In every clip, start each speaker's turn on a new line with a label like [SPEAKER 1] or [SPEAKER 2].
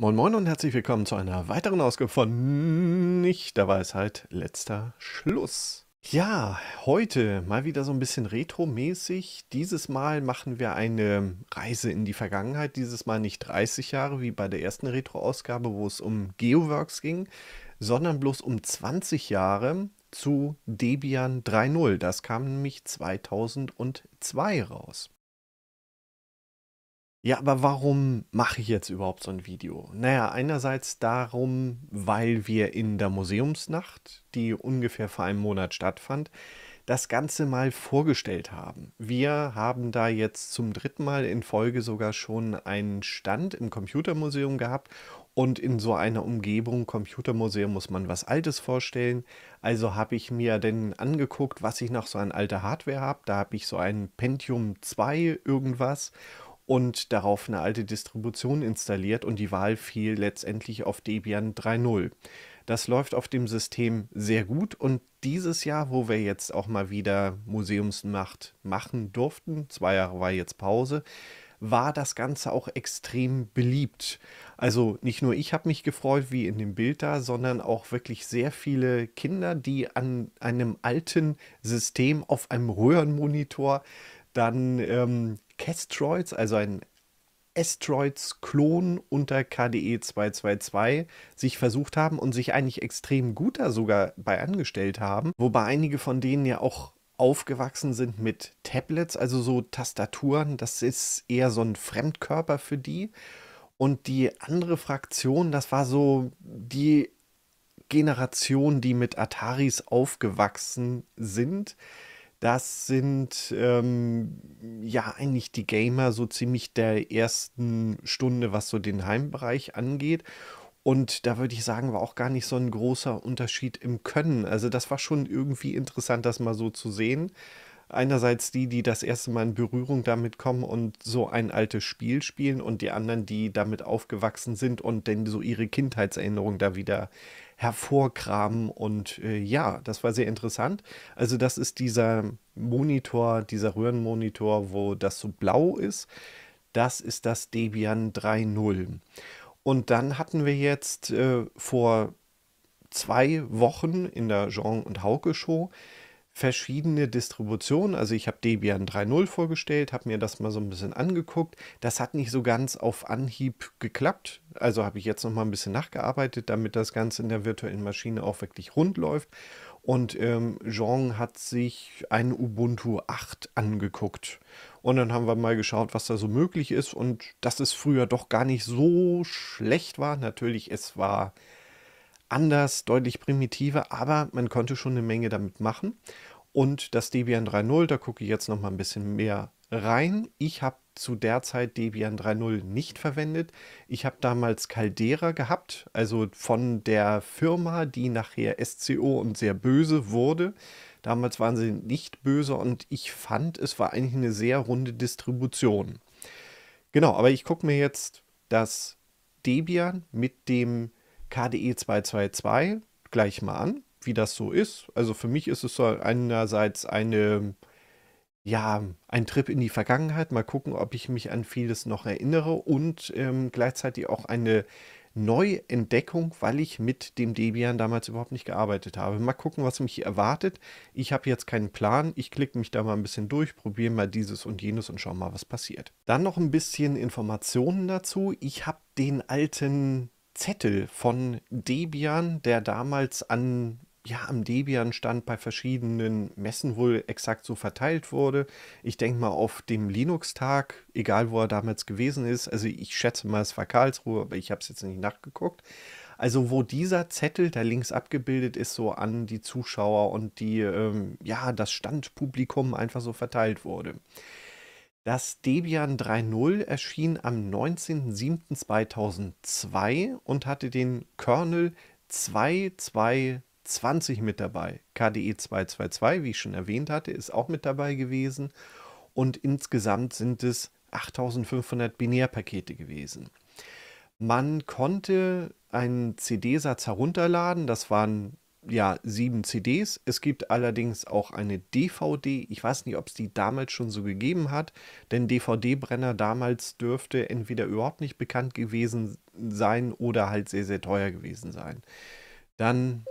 [SPEAKER 1] Moin Moin und herzlich willkommen zu einer weiteren Ausgabe von Nicht der Weisheit, letzter Schluss. Ja, heute mal wieder so ein bisschen retromäßig. Dieses Mal machen wir eine Reise in die Vergangenheit. Dieses Mal nicht 30 Jahre wie bei der ersten Retro-Ausgabe, wo es um Geoworks ging, sondern bloß um 20 Jahre zu Debian 3.0. Das kam nämlich 2002 raus. Ja, aber warum mache ich jetzt überhaupt so ein Video? Naja, einerseits darum, weil wir in der Museumsnacht, die ungefähr vor einem Monat stattfand, das Ganze mal vorgestellt haben. Wir haben da jetzt zum dritten Mal in Folge sogar schon einen Stand im Computermuseum gehabt und in so einer Umgebung, Computermuseum, muss man was Altes vorstellen. Also habe ich mir denn angeguckt, was ich noch so an alter Hardware habe. Da habe ich so ein Pentium 2 irgendwas und darauf eine alte Distribution installiert und die Wahl fiel letztendlich auf Debian 3.0. Das läuft auf dem System sehr gut und dieses Jahr, wo wir jetzt auch mal wieder Museumsmacht machen durften, zwei Jahre war jetzt Pause, war das Ganze auch extrem beliebt. Also nicht nur ich habe mich gefreut, wie in dem Bild da, sondern auch wirklich sehr viele Kinder, die an einem alten System auf einem Röhrenmonitor dann ähm, Kestroids, also ein asteroids klon unter KDE 222 sich versucht haben und sich eigentlich extrem gut da sogar bei angestellt haben, wobei einige von denen ja auch aufgewachsen sind mit Tablets, also so Tastaturen, das ist eher so ein Fremdkörper für die. Und die andere Fraktion, das war so die Generation, die mit Ataris aufgewachsen sind, das sind ähm, ja eigentlich die Gamer so ziemlich der ersten Stunde, was so den Heimbereich angeht. Und da würde ich sagen, war auch gar nicht so ein großer Unterschied im Können. Also das war schon irgendwie interessant, das mal so zu sehen. Einerseits die, die das erste Mal in Berührung damit kommen und so ein altes Spiel spielen und die anderen, die damit aufgewachsen sind und dann so ihre Kindheitserinnerung da wieder hervorkramen. Und äh, ja, das war sehr interessant. Also das ist dieser Monitor, dieser Röhrenmonitor, wo das so blau ist. Das ist das Debian 3.0. Und dann hatten wir jetzt äh, vor zwei Wochen in der Jean und Hauke Show verschiedene Distributionen. Also ich habe Debian 3.0 vorgestellt, habe mir das mal so ein bisschen angeguckt. Das hat nicht so ganz auf Anhieb geklappt. Also habe ich jetzt noch mal ein bisschen nachgearbeitet, damit das Ganze in der virtuellen Maschine auch wirklich rund läuft. Und ähm, Jean hat sich ein Ubuntu 8 angeguckt. Und dann haben wir mal geschaut, was da so möglich ist. Und dass es früher doch gar nicht so schlecht war. Natürlich, es war anders, deutlich primitiver, aber man konnte schon eine Menge damit machen. Und das Debian 3.0, da gucke ich jetzt noch mal ein bisschen mehr rein. Ich habe zu der Zeit Debian 3.0 nicht verwendet. Ich habe damals Caldera gehabt, also von der Firma, die nachher SCO und sehr böse wurde. Damals waren sie nicht böse und ich fand, es war eigentlich eine sehr runde Distribution. Genau, aber ich gucke mir jetzt das Debian mit dem KDE 222 gleich mal an, wie das so ist. Also für mich ist es so einerseits eine, ja, ein Trip in die Vergangenheit, mal gucken, ob ich mich an vieles noch erinnere und ähm, gleichzeitig auch eine Neuentdeckung, weil ich mit dem Debian damals überhaupt nicht gearbeitet habe. Mal gucken, was mich hier erwartet. Ich habe jetzt keinen Plan. Ich klicke mich da mal ein bisschen durch, probiere mal dieses und jenes und schaue mal, was passiert. Dann noch ein bisschen Informationen dazu. Ich habe den alten Zettel von Debian, der damals an ja, am Debian stand bei verschiedenen Messen wohl exakt so verteilt wurde. Ich denke mal auf dem Linux-Tag, egal wo er damals gewesen ist. Also ich schätze mal, es war Karlsruhe, aber ich habe es jetzt nicht nachgeguckt. Also wo dieser Zettel da links abgebildet ist, so an die Zuschauer und die, ähm, ja, das Standpublikum einfach so verteilt wurde. Das Debian 3.0 erschien am 19.07.2002 und hatte den Kernel 2220 mit dabei. KDE 222, wie ich schon erwähnt hatte, ist auch mit dabei gewesen. Und insgesamt sind es 8500 Binärpakete gewesen. Man konnte einen CD-Satz herunterladen, das waren ja, sieben CDs. Es gibt allerdings auch eine DVD. Ich weiß nicht, ob es die damals schon so gegeben hat, denn DVD-Brenner damals dürfte entweder überhaupt nicht bekannt gewesen sein oder halt sehr, sehr teuer gewesen sein. Dann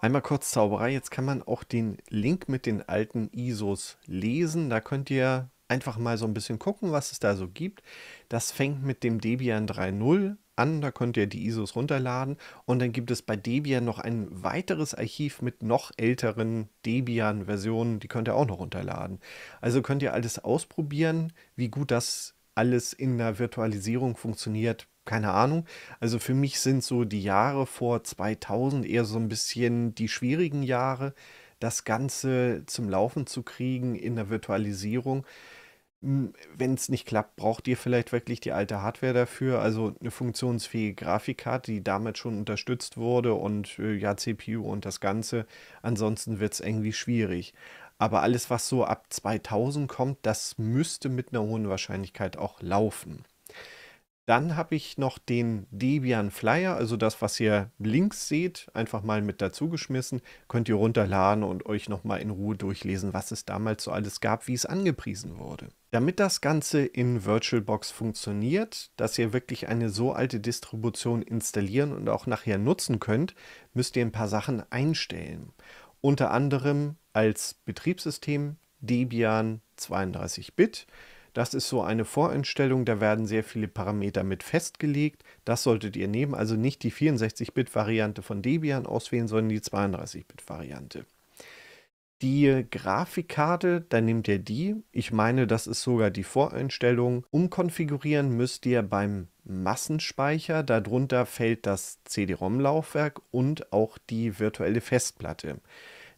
[SPEAKER 1] einmal kurz Zauberei. Jetzt kann man auch den Link mit den alten ISOs lesen. Da könnt ihr einfach mal so ein bisschen gucken, was es da so gibt. Das fängt mit dem Debian 3.0 an, da könnt ihr die ISOs runterladen und dann gibt es bei Debian noch ein weiteres Archiv mit noch älteren Debian-Versionen, die könnt ihr auch noch runterladen. Also könnt ihr alles ausprobieren, wie gut das alles in der Virtualisierung funktioniert, keine Ahnung. Also für mich sind so die Jahre vor 2000 eher so ein bisschen die schwierigen Jahre, das Ganze zum Laufen zu kriegen in der Virtualisierung. Hm, wenn es nicht klappt, braucht ihr vielleicht wirklich die alte Hardware dafür, also eine funktionsfähige Grafikkarte, die damit schon unterstützt wurde und äh, ja, CPU und das Ganze. Ansonsten wird es irgendwie schwierig. Aber alles, was so ab 2000 kommt, das müsste mit einer hohen Wahrscheinlichkeit auch laufen. Dann habe ich noch den Debian Flyer, also das, was ihr links seht, einfach mal mit dazu geschmissen. Könnt ihr runterladen und euch nochmal in Ruhe durchlesen, was es damals so alles gab, wie es angepriesen wurde. Damit das Ganze in VirtualBox funktioniert, dass ihr wirklich eine so alte Distribution installieren und auch nachher nutzen könnt, müsst ihr ein paar Sachen einstellen. Unter anderem als Betriebssystem Debian 32-Bit das ist so eine Voreinstellung, da werden sehr viele Parameter mit festgelegt. Das solltet ihr nehmen, also nicht die 64-Bit-Variante von Debian auswählen, sondern die 32-Bit-Variante. Die Grafikkarte, dann nehmt ihr die. Ich meine, das ist sogar die Voreinstellung. Umkonfigurieren müsst ihr beim Massenspeicher. Darunter fällt das CD-ROM-Laufwerk und auch die virtuelle Festplatte.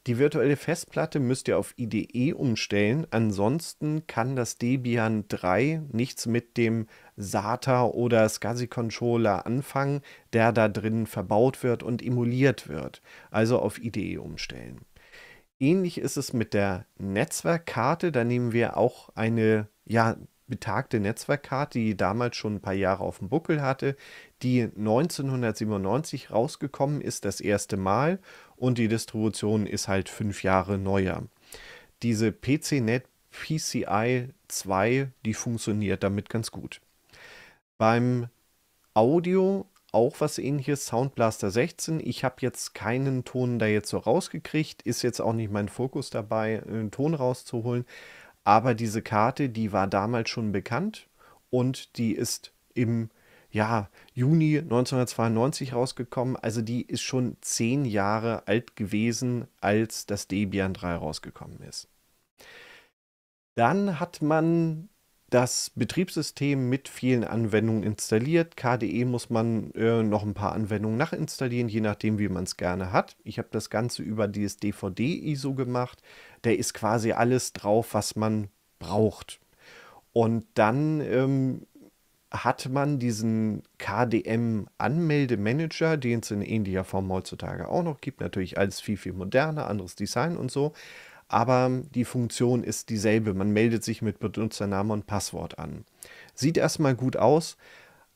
[SPEAKER 1] Die virtuelle Festplatte müsst ihr auf IDE umstellen, ansonsten kann das Debian 3 nichts mit dem SATA oder SCSI Controller anfangen, der da drin verbaut wird und emuliert wird. Also auf IDE umstellen. Ähnlich ist es mit der Netzwerkkarte, da nehmen wir auch eine ja, betagte Netzwerkkarte, die damals schon ein paar Jahre auf dem Buckel hatte, die 1997 rausgekommen ist, das erste Mal und die Distribution ist halt fünf Jahre neuer. Diese PCNet PCI 2, die funktioniert damit ganz gut. Beim Audio auch was ähnliches, Soundblaster 16. Ich habe jetzt keinen Ton da jetzt so rausgekriegt, ist jetzt auch nicht mein Fokus dabei, einen Ton rauszuholen. Aber diese Karte, die war damals schon bekannt und die ist im ja, Juni 1992 rausgekommen. Also die ist schon zehn Jahre alt gewesen, als das Debian 3 rausgekommen ist. Dann hat man das Betriebssystem mit vielen Anwendungen installiert. KDE muss man äh, noch ein paar Anwendungen nachinstallieren, je nachdem, wie man es gerne hat. Ich habe das Ganze über dieses DVD-ISO gemacht. Da ist quasi alles drauf, was man braucht. Und dann ähm, hat man diesen KDM-Anmeldemanager, den es in ähnlicher Form heutzutage auch noch gibt. Natürlich alles viel, viel moderner, anderes Design und so. Aber die Funktion ist dieselbe. Man meldet sich mit Benutzernamen und Passwort an. Sieht erstmal gut aus,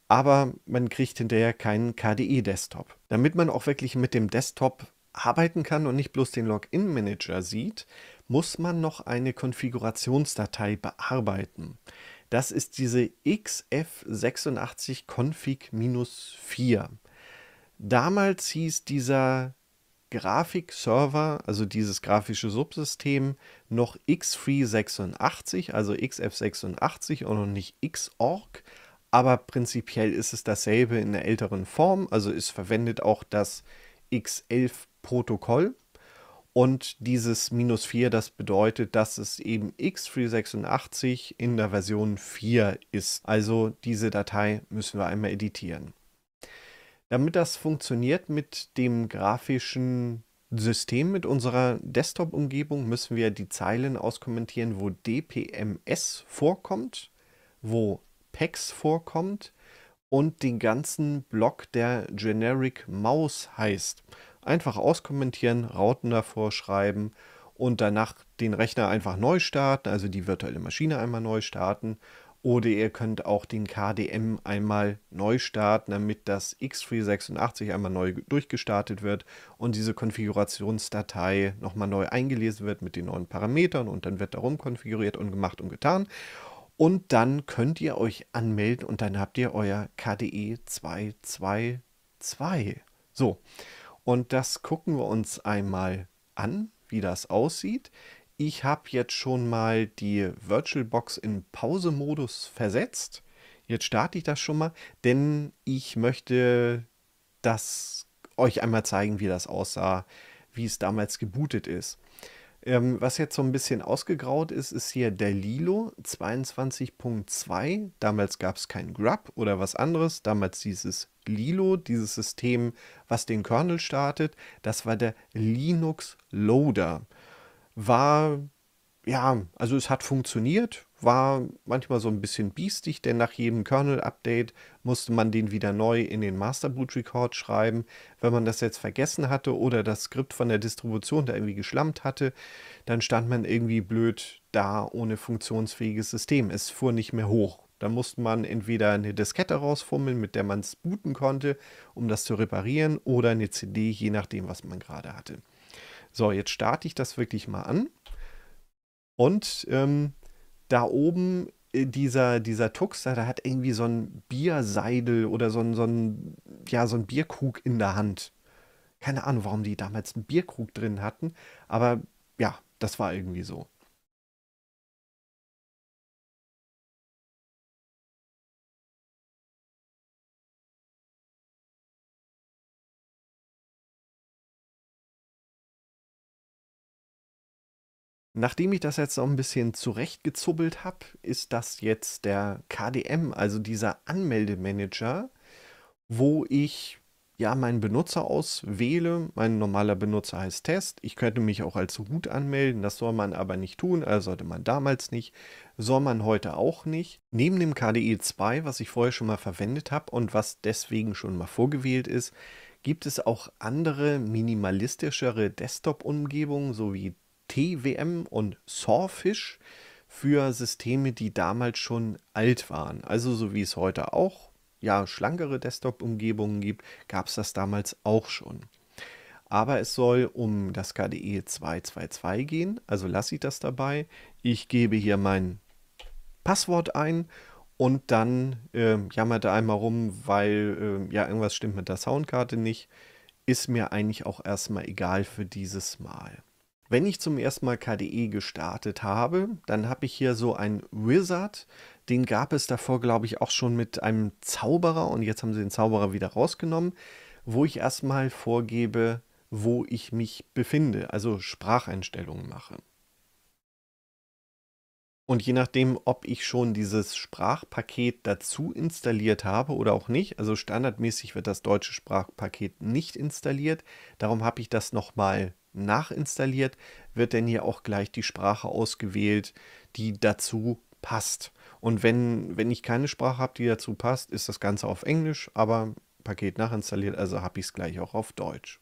[SPEAKER 1] aber man kriegt hinterher keinen KDE-Desktop. Damit man auch wirklich mit dem Desktop arbeiten kann und nicht bloß den Login-Manager sieht, muss man noch eine Konfigurationsdatei bearbeiten. Das ist diese XF86 Config-4. Damals hieß dieser Grafikserver, also dieses grafische Subsystem, noch X386, also XF86 und noch nicht Xorg. Aber prinzipiell ist es dasselbe in der älteren Form, also es verwendet auch das X11-Protokoll. Und dieses minus 4, das bedeutet, dass es eben X386 in der Version 4 ist. Also diese Datei müssen wir einmal editieren. Damit das funktioniert mit dem grafischen System, mit unserer Desktop-Umgebung, müssen wir die Zeilen auskommentieren, wo DPMS vorkommt, wo PEX vorkommt und den ganzen Block, der Generic Mouse heißt einfach auskommentieren, Rauten davor schreiben und danach den Rechner einfach neu starten, also die virtuelle Maschine einmal neu starten. Oder ihr könnt auch den KDM einmal neu starten, damit das X386 einmal neu durchgestartet wird und diese Konfigurationsdatei nochmal neu eingelesen wird mit den neuen Parametern und dann wird darum konfiguriert und gemacht und getan. Und dann könnt ihr euch anmelden und dann habt ihr euer KDE 222. So. Und das gucken wir uns einmal an, wie das aussieht. Ich habe jetzt schon mal die VirtualBox in Pause-Modus versetzt. Jetzt starte ich das schon mal, denn ich möchte das euch einmal zeigen, wie das aussah, wie es damals gebootet ist. Ähm, was jetzt so ein bisschen ausgegraut ist, ist hier der Lilo 22.2. Damals gab es kein Grub oder was anderes. Damals hieß es Lilo, dieses System, was den Kernel startet. Das war der Linux Loader. War, ja, also es hat funktioniert, war manchmal so ein bisschen biestig, denn nach jedem Kernel-Update musste man den wieder neu in den Master Boot Record schreiben. Wenn man das jetzt vergessen hatte oder das Skript von der Distribution da irgendwie geschlammt hatte, dann stand man irgendwie blöd da ohne funktionsfähiges System. Es fuhr nicht mehr hoch. Da musste man entweder eine Diskette rausfummeln, mit der man es booten konnte, um das zu reparieren, oder eine CD, je nachdem, was man gerade hatte. So, jetzt starte ich das wirklich mal an. Und ähm, da oben äh, dieser, dieser Tuxer, der hat irgendwie so ein Bierseidel oder so ein, so ein, ja, so ein Bierkrug in der Hand. Keine Ahnung, warum die damals einen Bierkrug drin hatten, aber ja, das war irgendwie so. Nachdem ich das jetzt noch ein bisschen zurechtgezubbelt habe, ist das jetzt der KDM, also dieser Anmeldemanager, wo ich ja meinen Benutzer auswähle. Mein normaler Benutzer heißt Test. Ich könnte mich auch als Root anmelden, das soll man aber nicht tun, also sollte man damals nicht, soll man heute auch nicht. Neben dem KDE 2, was ich vorher schon mal verwendet habe und was deswegen schon mal vorgewählt ist, gibt es auch andere minimalistischere Desktop-Umgebungen, so wie TWM und Sawfish für Systeme, die damals schon alt waren. Also so wie es heute auch ja, schlankere Desktop-Umgebungen gibt, gab es das damals auch schon. Aber es soll um das KDE 222 gehen, also lasse ich das dabei. Ich gebe hier mein Passwort ein und dann äh, jammert er einmal rum, weil äh, ja irgendwas stimmt mit der Soundkarte nicht. Ist mir eigentlich auch erstmal egal für dieses Mal. Wenn ich zum ersten Mal KDE gestartet habe, dann habe ich hier so einen Wizard. Den gab es davor, glaube ich, auch schon mit einem Zauberer und jetzt haben sie den Zauberer wieder rausgenommen, wo ich erstmal vorgebe, wo ich mich befinde, also Spracheinstellungen mache. Und je nachdem, ob ich schon dieses Sprachpaket dazu installiert habe oder auch nicht, also standardmäßig wird das deutsche Sprachpaket nicht installiert, darum habe ich das nochmal nachinstalliert, wird denn hier auch gleich die Sprache ausgewählt, die dazu passt. Und wenn, wenn ich keine Sprache habe, die dazu passt, ist das Ganze auf Englisch, aber Paket nachinstalliert, also habe ich es gleich auch auf Deutsch.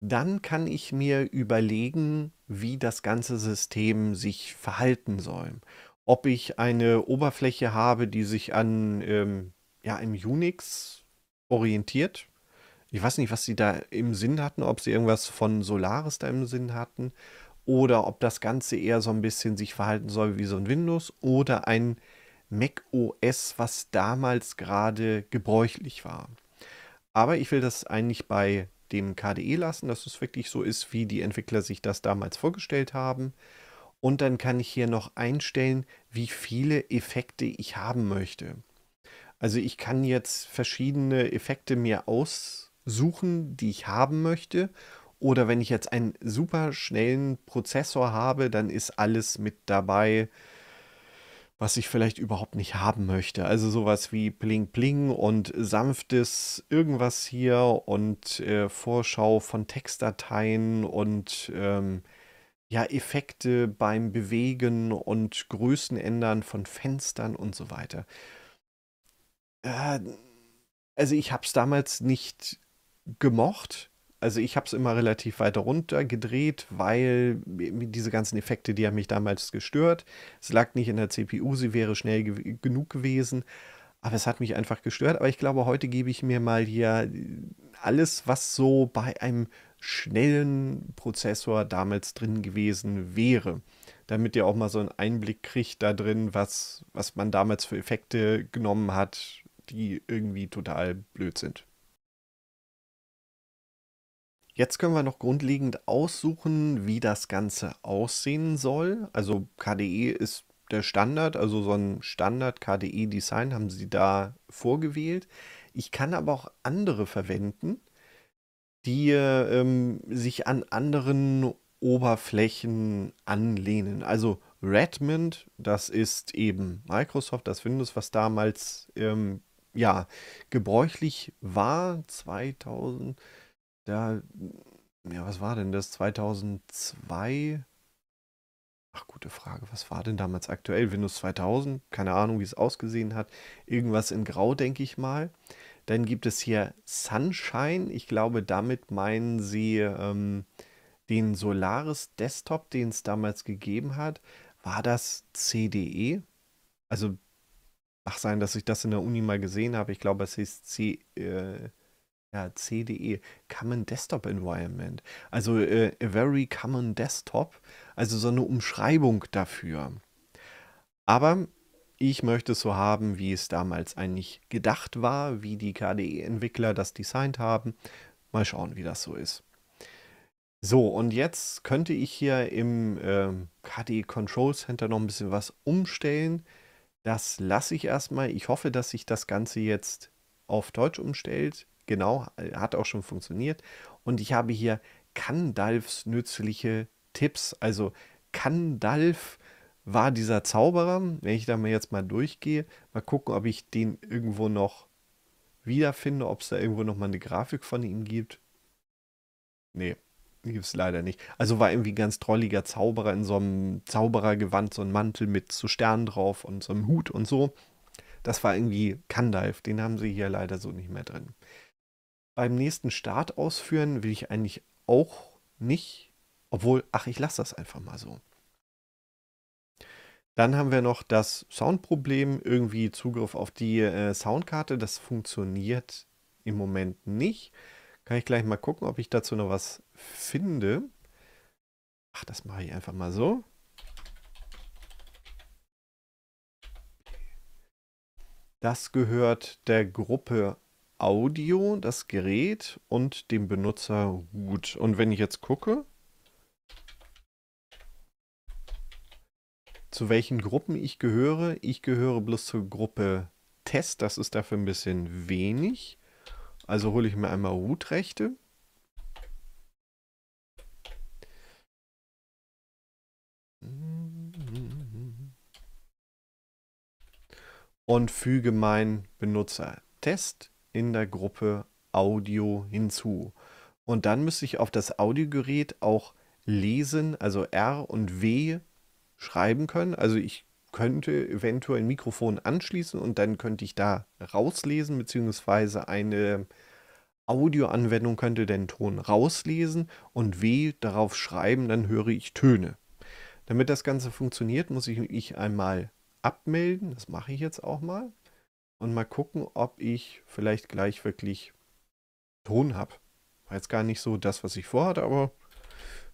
[SPEAKER 1] Dann kann ich mir überlegen, wie das ganze System sich verhalten soll. Ob ich eine Oberfläche habe, die sich an ähm, ja, einem Unix orientiert, ich weiß nicht, was sie da im Sinn hatten, ob sie irgendwas von Solaris da im Sinn hatten oder ob das Ganze eher so ein bisschen sich verhalten soll wie so ein Windows oder ein Mac OS, was damals gerade gebräuchlich war. Aber ich will das eigentlich bei dem KDE lassen, dass es wirklich so ist, wie die Entwickler sich das damals vorgestellt haben. Und dann kann ich hier noch einstellen, wie viele Effekte ich haben möchte. Also ich kann jetzt verschiedene Effekte mir aus suchen, die ich haben möchte. Oder wenn ich jetzt einen super schnellen Prozessor habe, dann ist alles mit dabei, was ich vielleicht überhaupt nicht haben möchte. Also sowas wie Pling Pling und sanftes irgendwas hier und äh, Vorschau von Textdateien und ähm, ja, Effekte beim Bewegen und Größen ändern von Fenstern und so weiter. Äh, also ich habe es damals nicht gemocht. Also ich habe es immer relativ weiter runter gedreht, weil diese ganzen Effekte, die haben mich damals gestört. Es lag nicht in der CPU, sie wäre schnell ge genug gewesen. Aber es hat mich einfach gestört. Aber ich glaube, heute gebe ich mir mal hier äh, alles, was so bei einem schnellen Prozessor damals drin gewesen wäre. Damit ihr auch mal so einen Einblick kriegt da drin, was, was man damals für Effekte genommen hat, die irgendwie total blöd sind. Jetzt können wir noch grundlegend aussuchen, wie das Ganze aussehen soll. Also KDE ist der Standard, also so ein Standard-KDE-Design haben sie da vorgewählt. Ich kann aber auch andere verwenden, die ähm, sich an anderen Oberflächen anlehnen. Also Redmond, das ist eben Microsoft, das Windows, was damals ähm, ja gebräuchlich war, 2000 da, ja, was war denn das? 2002? Ach, gute Frage. Was war denn damals aktuell? Windows 2000? Keine Ahnung, wie es ausgesehen hat. Irgendwas in Grau, denke ich mal. Dann gibt es hier Sunshine. Ich glaube, damit meinen sie ähm, den Solaris Desktop, den es damals gegeben hat. War das CDE? Also, ach sein, dass ich das in der Uni mal gesehen habe. Ich glaube, es hieß C, äh, ja, CDE, Common Desktop Environment. Also äh, a very common desktop, also so eine Umschreibung dafür. Aber ich möchte es so haben, wie es damals eigentlich gedacht war, wie die KDE-Entwickler das designt haben. Mal schauen, wie das so ist. So, und jetzt könnte ich hier im äh, KDE Control Center noch ein bisschen was umstellen. Das lasse ich erstmal. Ich hoffe, dass sich das Ganze jetzt auf Deutsch umstellt. Genau, äh, hat auch schon funktioniert. Und ich habe hier Kandalfs nützliche Tipps. Also Kandalf war dieser Zauberer. Wenn ich da mal jetzt mal durchgehe, mal gucken, ob ich den irgendwo noch wiederfinde, ob es da irgendwo noch mal eine Grafik von ihm gibt. Nee, gibt es leider nicht. Also war irgendwie ein ganz trolliger Zauberer in so einem Zauberergewand, so einem Mantel mit zu so Sternen drauf und so einem Hut und so. Das war irgendwie Kandalf. Den haben sie hier leider so nicht mehr drin beim nächsten Start ausführen will ich eigentlich auch nicht. Obwohl, ach, ich lasse das einfach mal so. Dann haben wir noch das Soundproblem, irgendwie Zugriff auf die äh, Soundkarte. Das funktioniert im Moment nicht. Kann ich gleich mal gucken, ob ich dazu noch was finde. Ach, das mache ich einfach mal so. Das gehört der Gruppe Audio, das Gerät und dem Benutzer Root. Und wenn ich jetzt gucke, zu welchen Gruppen ich gehöre, ich gehöre bloß zur Gruppe Test, das ist dafür ein bisschen wenig. Also hole ich mir einmal Root-Rechte. Und füge meinen Benutzer Test in der Gruppe Audio hinzu. Und dann müsste ich auf das Audiogerät auch lesen, also R und W schreiben können. Also ich könnte eventuell ein Mikrofon anschließen und dann könnte ich da rauslesen, beziehungsweise eine Audioanwendung könnte den Ton rauslesen und W darauf schreiben, dann höre ich Töne. Damit das Ganze funktioniert, muss ich mich einmal abmelden. Das mache ich jetzt auch mal und mal gucken, ob ich vielleicht gleich wirklich Ton habe. War jetzt gar nicht so das, was ich vorhatte, aber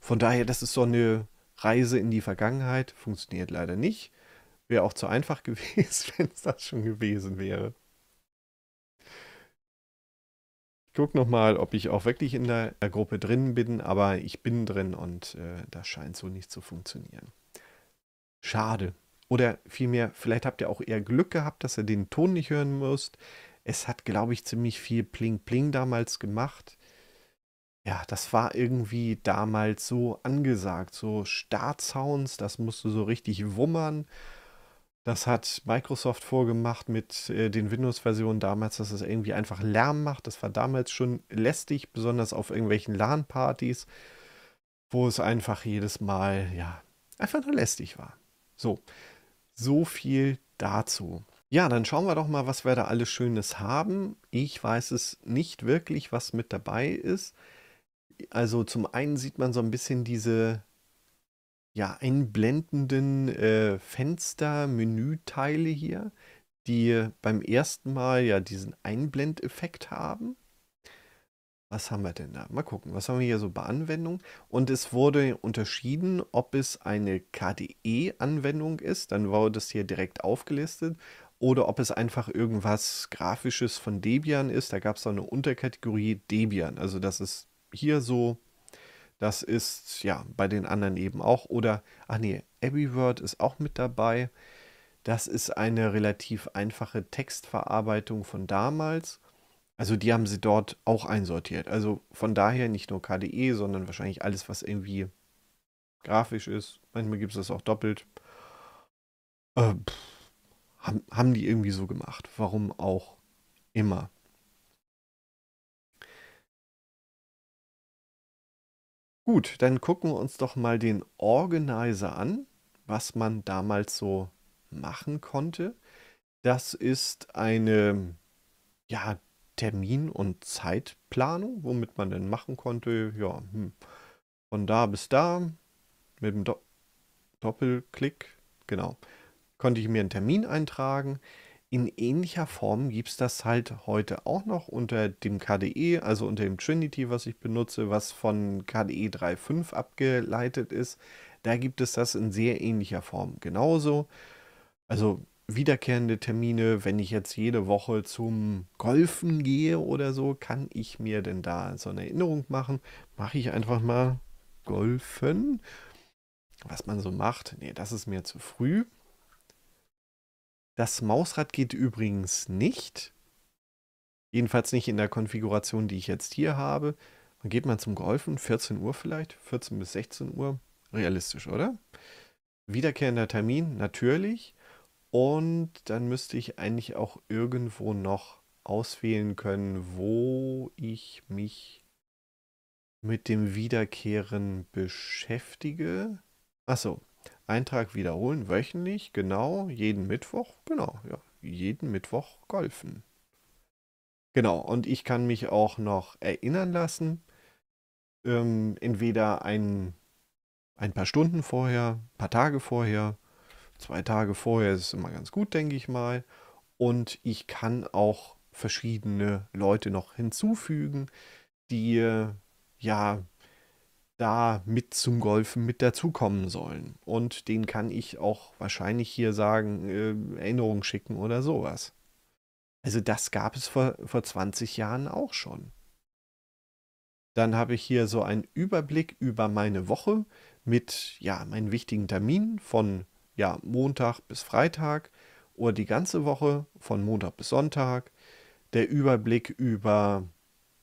[SPEAKER 1] von daher, das ist so eine Reise in die Vergangenheit. Funktioniert leider nicht. Wäre auch zu einfach gewesen, wenn es das schon gewesen wäre. Ich gucke nochmal, ob ich auch wirklich in der Gruppe drin bin, aber ich bin drin und äh, das scheint so nicht zu funktionieren. Schade. Oder vielmehr, vielleicht habt ihr auch eher Glück gehabt, dass ihr den Ton nicht hören müsst. Es hat, glaube ich, ziemlich viel Pling-Pling damals gemacht. Ja, das war irgendwie damals so angesagt. So Start-Sounds, das musste so richtig wummern. Das hat Microsoft vorgemacht mit äh, den Windows-Versionen damals, dass es irgendwie einfach Lärm macht. Das war damals schon lästig, besonders auf irgendwelchen LAN-Partys, wo es einfach jedes Mal, ja, einfach nur lästig war. So, so viel dazu. Ja, dann schauen wir doch mal, was wir da alles Schönes haben. Ich weiß es nicht wirklich, was mit dabei ist. Also zum einen sieht man so ein bisschen diese ja, einblendenden äh, Fenster, Menüteile hier, die beim ersten Mal ja diesen Einblendeffekt haben was haben wir denn da? Mal gucken, was haben wir hier so bei Anwendung? Und es wurde unterschieden, ob es eine KDE-Anwendung ist, dann war das hier direkt aufgelistet, oder ob es einfach irgendwas Grafisches von Debian ist. Da gab es eine Unterkategorie Debian. Also das ist hier so, das ist ja bei den anderen eben auch. Oder, ach nee, AbbyWord ist auch mit dabei. Das ist eine relativ einfache Textverarbeitung von damals. Also die haben sie dort auch einsortiert. Also von daher nicht nur KDE, sondern wahrscheinlich alles, was irgendwie grafisch ist. Manchmal gibt es das auch doppelt. Äh, pff, haben, haben die irgendwie so gemacht. Warum auch immer. Gut, dann gucken wir uns doch mal den Organizer an, was man damals so machen konnte. Das ist eine ja, Termin- und Zeitplanung, womit man denn machen konnte, ja, hm. von da bis da mit dem Do Doppelklick, genau, konnte ich mir einen Termin eintragen. In ähnlicher Form gibt es das halt heute auch noch unter dem KDE, also unter dem Trinity, was ich benutze, was von KDE 3.5 abgeleitet ist. Da gibt es das in sehr ähnlicher Form genauso. Also wiederkehrende Termine, wenn ich jetzt jede Woche zum Golfen gehe oder so, kann ich mir denn da so eine Erinnerung machen? Mache ich einfach mal Golfen? Was man so macht? Nee, das ist mir zu früh. Das Mausrad geht übrigens nicht. Jedenfalls nicht in der Konfiguration, die ich jetzt hier habe. Dann geht man zum Golfen, 14 Uhr vielleicht, 14 bis 16 Uhr. Realistisch, oder? Wiederkehrender Termin, natürlich. Und dann müsste ich eigentlich auch irgendwo noch auswählen können, wo ich mich mit dem Wiederkehren beschäftige. Achso, Eintrag wiederholen, wöchentlich, genau, jeden Mittwoch, genau, ja, jeden Mittwoch golfen. Genau, und ich kann mich auch noch erinnern lassen, ähm, entweder ein, ein paar Stunden vorher, ein paar Tage vorher zwei Tage vorher ist es immer ganz gut, denke ich mal. Und ich kann auch verschiedene Leute noch hinzufügen, die äh, ja da mit zum Golfen mit dazukommen sollen. Und den kann ich auch wahrscheinlich hier sagen, äh, Erinnerungen schicken oder sowas. Also das gab es vor, vor 20 Jahren auch schon. Dann habe ich hier so einen Überblick über meine Woche mit ja, meinen wichtigen Terminen von ja, Montag bis Freitag oder die ganze Woche von Montag bis Sonntag. Der Überblick über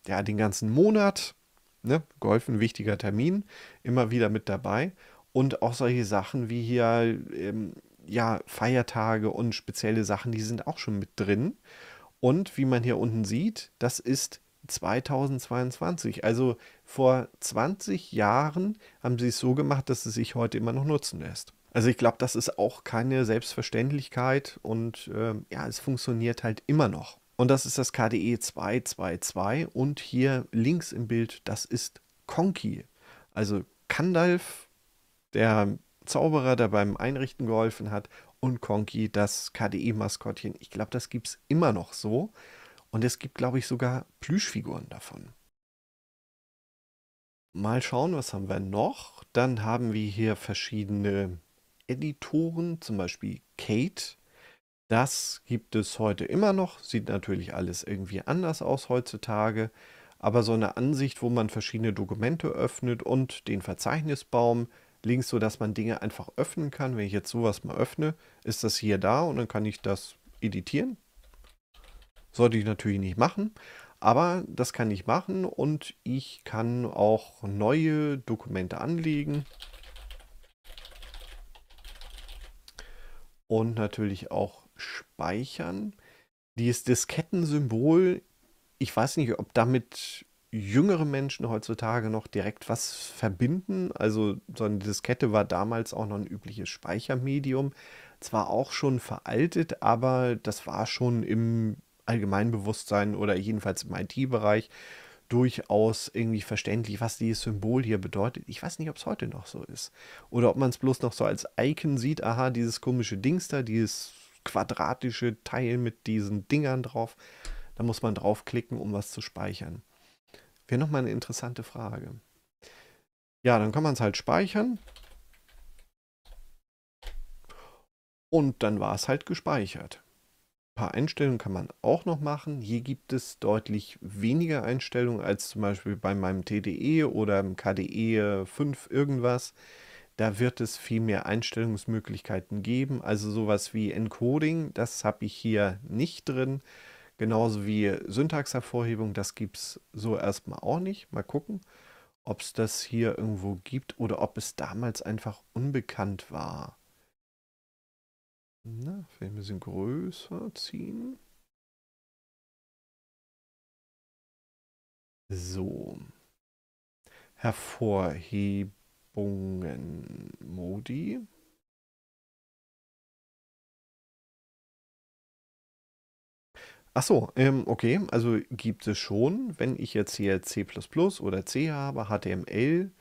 [SPEAKER 1] ja, den ganzen Monat. Ne? Golf ein wichtiger Termin, immer wieder mit dabei. Und auch solche Sachen wie hier ähm, ja, Feiertage und spezielle Sachen, die sind auch schon mit drin. Und wie man hier unten sieht, das ist 2022. Also vor 20 Jahren haben sie es so gemacht, dass es sich heute immer noch nutzen lässt. Also ich glaube, das ist auch keine Selbstverständlichkeit und äh, ja, es funktioniert halt immer noch. Und das ist das KDE 222 und hier links im Bild, das ist Konki. Also Kandalf, der Zauberer, der beim Einrichten geholfen hat und Konki, das KDE-Maskottchen. Ich glaube, das gibt es immer noch so. Und es gibt, glaube ich, sogar Plüschfiguren davon. Mal schauen, was haben wir noch? Dann haben wir hier verschiedene Editoren, zum Beispiel Kate. Das gibt es heute immer noch, sieht natürlich alles irgendwie anders aus heutzutage, aber so eine Ansicht, wo man verschiedene Dokumente öffnet und den Verzeichnisbaum links, sodass man Dinge einfach öffnen kann. Wenn ich jetzt sowas mal öffne, ist das hier da und dann kann ich das editieren. Sollte ich natürlich nicht machen, aber das kann ich machen und ich kann auch neue Dokumente anlegen. und natürlich auch Speichern. Dieses Diskettensymbol, ich weiß nicht, ob damit jüngere Menschen heutzutage noch direkt was verbinden. Also so eine Diskette war damals auch noch ein übliches Speichermedium. Zwar auch schon veraltet, aber das war schon im Allgemeinbewusstsein oder jedenfalls im IT-Bereich durchaus irgendwie verständlich, was dieses Symbol hier bedeutet. Ich weiß nicht, ob es heute noch so ist. Oder ob man es bloß noch so als Icon sieht, aha, dieses komische Dings da, dieses quadratische Teil mit diesen Dingern drauf. Da muss man draufklicken, um was zu speichern. Wäre nochmal eine interessante Frage. Ja, dann kann man es halt speichern. Und dann war es halt gespeichert paar Einstellungen kann man auch noch machen. Hier gibt es deutlich weniger Einstellungen als zum Beispiel bei meinem TDE oder im KDE 5 irgendwas. Da wird es viel mehr Einstellungsmöglichkeiten geben. Also sowas wie Encoding, das habe ich hier nicht drin. Genauso wie Syntaxhervorhebung, das gibt es so erstmal auch nicht. Mal gucken, ob es das hier irgendwo gibt oder ob es damals einfach unbekannt war. Na, vielleicht ein bisschen größer ziehen. So. Hervorhebungen Modi. Achso, ähm, okay, also gibt es schon, wenn ich jetzt hier C++ oder C habe, HTML.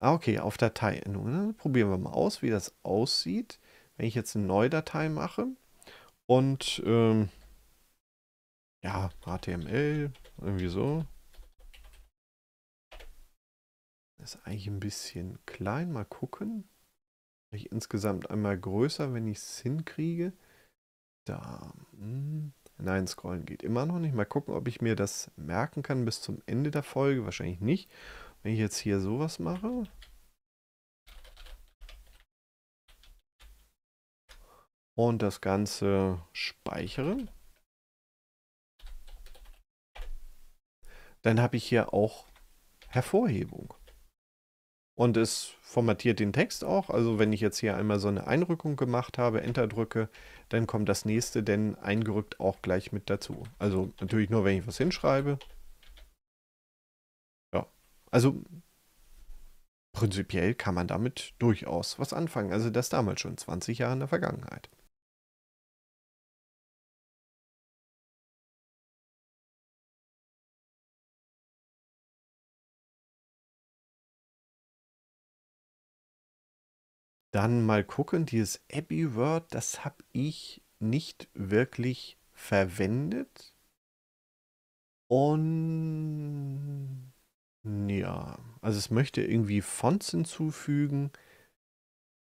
[SPEAKER 1] Ah, okay, auf Datei. Ne, probieren wir mal aus, wie das aussieht wenn ich jetzt eine neue Datei mache und ähm, ja, HTML, irgendwie so. Das ist eigentlich ein bisschen klein, mal gucken. Ich insgesamt einmal größer, wenn ich es hinkriege. Da. Hm. Nein, scrollen geht immer noch nicht. Mal gucken, ob ich mir das merken kann bis zum Ende der Folge. Wahrscheinlich nicht. Wenn ich jetzt hier sowas mache, und das Ganze speichere. Dann habe ich hier auch Hervorhebung. Und es formatiert den Text auch. Also wenn ich jetzt hier einmal so eine Einrückung gemacht habe, Enter drücke, dann kommt das nächste, denn eingerückt auch gleich mit dazu. Also natürlich nur, wenn ich was hinschreibe. Ja, also prinzipiell kann man damit durchaus was anfangen. Also das damals schon 20 Jahre in der Vergangenheit. Dann mal gucken, dieses Abbey Word, das habe ich nicht wirklich verwendet. Und ja, also es möchte irgendwie Fonts hinzufügen.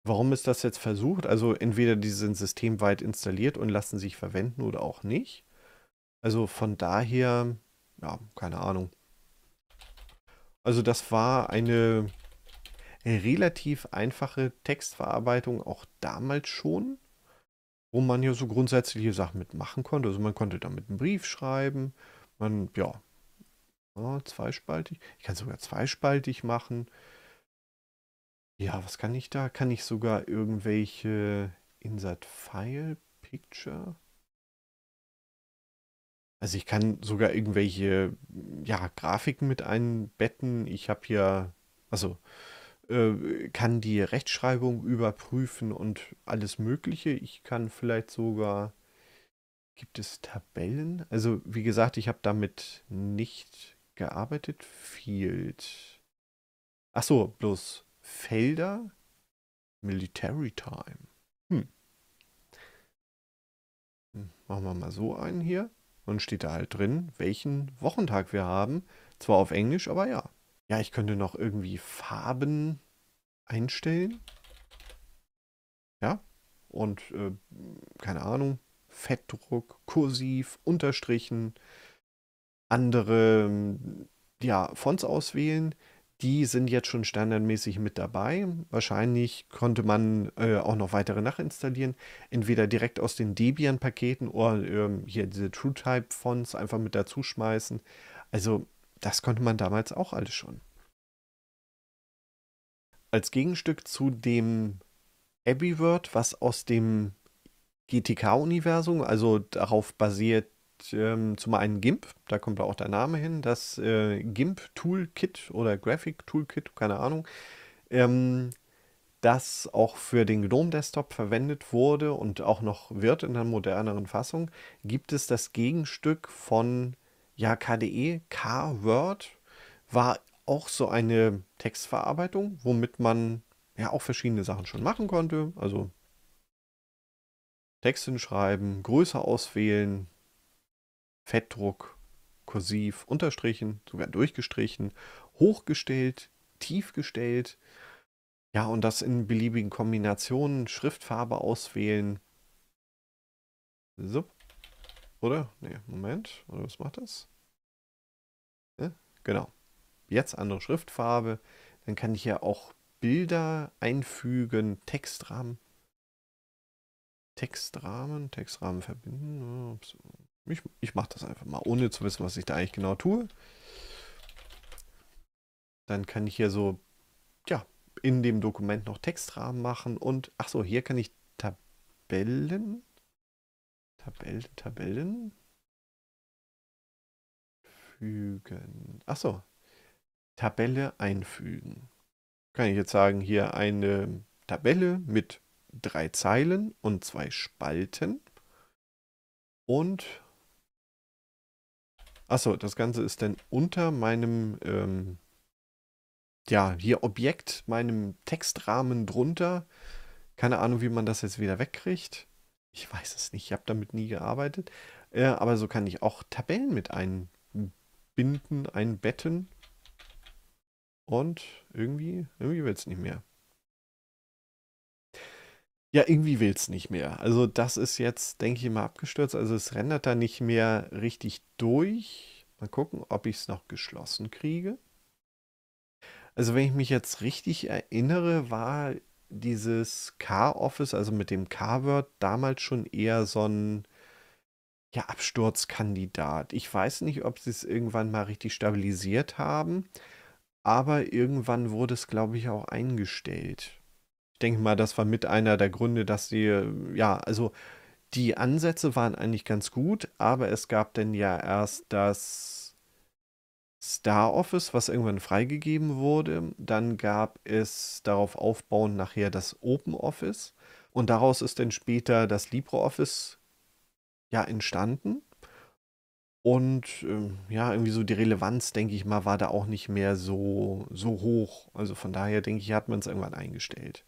[SPEAKER 1] Warum ist das jetzt versucht? Also entweder die sind systemweit installiert und lassen sich verwenden oder auch nicht. Also von daher, ja, keine Ahnung. Also das war eine relativ einfache Textverarbeitung auch damals schon, wo man ja so grundsätzliche Sachen mitmachen konnte. Also man konnte damit einen Brief schreiben, man, ja, ja zweispaltig. Ich kann sogar zweispaltig machen. Ja, was kann ich da? Kann ich sogar irgendwelche Insert File, Picture? Also ich kann sogar irgendwelche ja, Grafiken mit einbetten. Ich habe hier, also äh, kann die Rechtschreibung überprüfen und alles Mögliche. Ich kann vielleicht sogar, gibt es Tabellen? Also wie gesagt, ich habe damit nicht gearbeitet. Field. Ach so, bloß Felder. Military Time. Hm. hm machen wir mal so einen hier. Und steht da halt drin, welchen Wochentag wir haben. Zwar auf Englisch, aber ja. Ja, ich könnte noch irgendwie Farben einstellen. Ja, und äh, keine Ahnung, Fettdruck, Kursiv, Unterstrichen, andere ja, Fonts auswählen. Die sind jetzt schon standardmäßig mit dabei. Wahrscheinlich konnte man äh, auch noch weitere nachinstallieren. Entweder direkt aus den Debian-Paketen oder äh, hier diese TrueType-Fonts einfach mit dazu schmeißen. Also das konnte man damals auch alles schon. Als Gegenstück zu dem Abbey-Word, was aus dem GTK-Universum, also darauf basiert ähm, zum einen GIMP, da kommt auch der Name hin, das äh, GIMP-Toolkit oder Graphic-Toolkit, keine Ahnung, ähm, das auch für den GNOME-Desktop verwendet wurde und auch noch wird in einer moderneren Fassung, gibt es das Gegenstück von ja, KDE, K-Word war auch so eine Textverarbeitung, womit man ja auch verschiedene Sachen schon machen konnte. Also Text hinschreiben, Größe auswählen, Fettdruck, kursiv, unterstrichen, sogar durchgestrichen, hochgestellt, tiefgestellt. Ja, und das in beliebigen Kombinationen, Schriftfarbe auswählen. So. Oder? Nee, Moment. Oder was macht das? Ja, genau. Jetzt andere Schriftfarbe. Dann kann ich ja auch Bilder einfügen, Textrahmen. Textrahmen, Textrahmen verbinden. Ich, ich mache das einfach mal, ohne zu wissen, was ich da eigentlich genau tue. Dann kann ich hier so, ja, in dem Dokument noch Textrahmen machen und, ach so, hier kann ich Tabellen Tabelle, Tabellen fügen. Achso, Tabelle einfügen. Kann ich jetzt sagen, hier eine Tabelle mit drei Zeilen und zwei Spalten. Und achso, das Ganze ist dann unter meinem, ähm, ja, hier Objekt, meinem Textrahmen drunter. Keine Ahnung, wie man das jetzt wieder wegkriegt. Ich weiß es nicht, ich habe damit nie gearbeitet. Äh, aber so kann ich auch Tabellen mit einbinden, einbetten. Und irgendwie, irgendwie will es nicht mehr. Ja, irgendwie will es nicht mehr. Also das ist jetzt, denke ich, immer abgestürzt. Also es rendert da nicht mehr richtig durch. Mal gucken, ob ich es noch geschlossen kriege. Also wenn ich mich jetzt richtig erinnere, war dieses car office also mit dem car word damals schon eher so ein ja, Absturzkandidat. Ich weiß nicht, ob sie es irgendwann mal richtig stabilisiert haben, aber irgendwann wurde es, glaube ich, auch eingestellt. Ich denke mal, das war mit einer der Gründe, dass sie, ja, also die Ansätze waren eigentlich ganz gut, aber es gab dann ja erst das Star Office, was irgendwann freigegeben wurde. Dann gab es darauf aufbauend nachher das Open Office. Und daraus ist dann später das LibreOffice ja entstanden. Und ähm, ja, irgendwie so die Relevanz, denke ich mal, war da auch nicht mehr so, so hoch. Also von daher, denke ich, hat man es irgendwann eingestellt.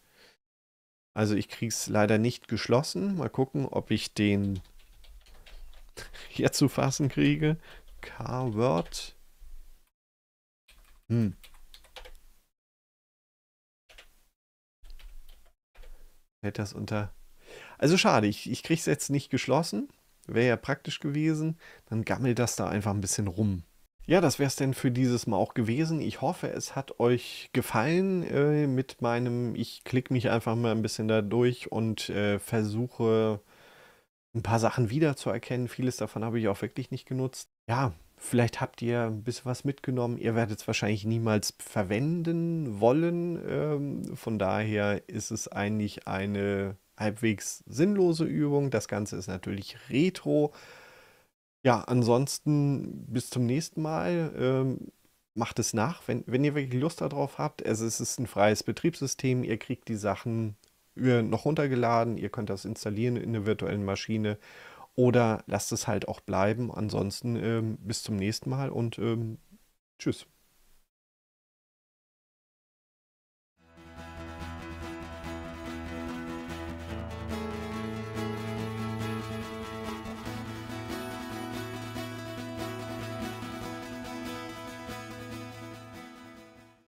[SPEAKER 1] Also ich kriege es leider nicht geschlossen. Mal gucken, ob ich den hier zu fassen kriege. K-Word. Hm. Hätte das unter. Also schade, ich, ich kriege es jetzt nicht geschlossen. Wäre ja praktisch gewesen. Dann gammelt das da einfach ein bisschen rum. Ja, das wäre es denn für dieses Mal auch gewesen. Ich hoffe, es hat euch gefallen äh, mit meinem. Ich klicke mich einfach mal ein bisschen da durch und äh, versuche ein paar Sachen wiederzuerkennen. Vieles davon habe ich auch wirklich nicht genutzt. Ja, Vielleicht habt ihr ein bisschen was mitgenommen. Ihr werdet es wahrscheinlich niemals verwenden wollen. Ähm, von daher ist es eigentlich eine halbwegs sinnlose Übung. Das Ganze ist natürlich retro. Ja, ansonsten bis zum nächsten Mal. Ähm, macht es nach, wenn, wenn ihr wirklich Lust darauf habt. Also es ist ein freies Betriebssystem. Ihr kriegt die Sachen äh, noch runtergeladen. Ihr könnt das installieren in einer virtuellen Maschine oder lasst es halt auch bleiben. Ansonsten ähm, bis zum nächsten Mal und ähm, tschüss.